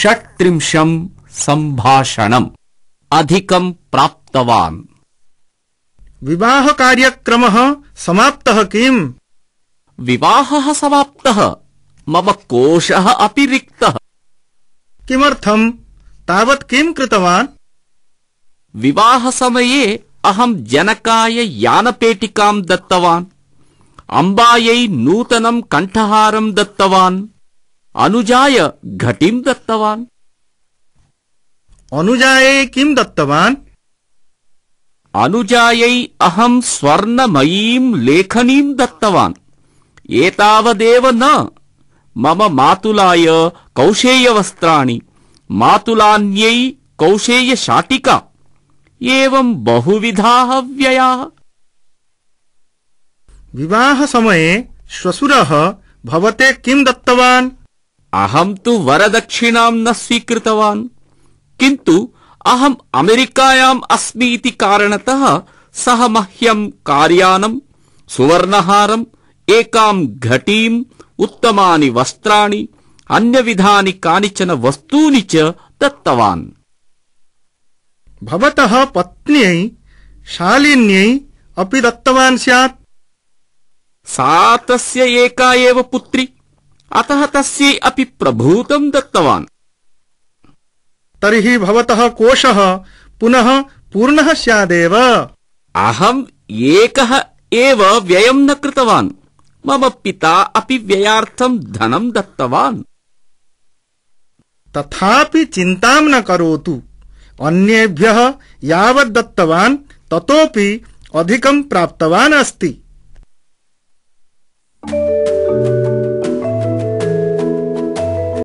षट्त्रिंशम् सम्भाषणम् अधिकम् प्राप्तवान् समाप्तः किम् विवाहः समाप्तः मम कोशः अपि रिक्तः किमर्थम् तावत् किम् कृतवान् विवाहसमये अहम् जनकाय यानपेटिकाम् दत्तवान् अम्बायै नूतनम् कण्ठहारम् दत्तवान् अनुजाय घटीम दत्तवान अनुजाये किम दत्तवान अनुजायै अहम स्वर्णमयीं लेखनीं दत्तवान् एतावदेव न मम मातुलाय कौशेयवस्त्राणि मातुलान्यै कौशेयशाटिका एवं बहुविधाः व्ययाः विवाहसमये श्वशुरः भवते किं दत्तवान् अहं तो वरदक्षिणा न स्वीकृतवान् किन्तु अहम् अमेरिकायाम् अस्मि कारणतः सः मह्यं कार्यानम सुवर्णहारम् एकां घटीम् उत्तमानि वस्त्राणि अन्यविधानि कानिचन वस्तूनि च दत्तवान् भवतः पत्न्यै शालिन्यै अपि दत्तवान् स्यात् सा तस्य एका एव पुत्री अतः तस्यै अपि प्रभूतं दत्तवान् तर्हि भवतः कोशः पुनः पूर्णः स्यादेव अहम् एकः एव व्ययम् न कृतवान् मम पिता अपि व्ययार्थम् धनम् दत्तवान् तथापि चिन्ताम् न करोतु अन्येभ्यः यावद् दत्तवान् ततोऽपि अधिकम् प्राप्तवान् अस्ति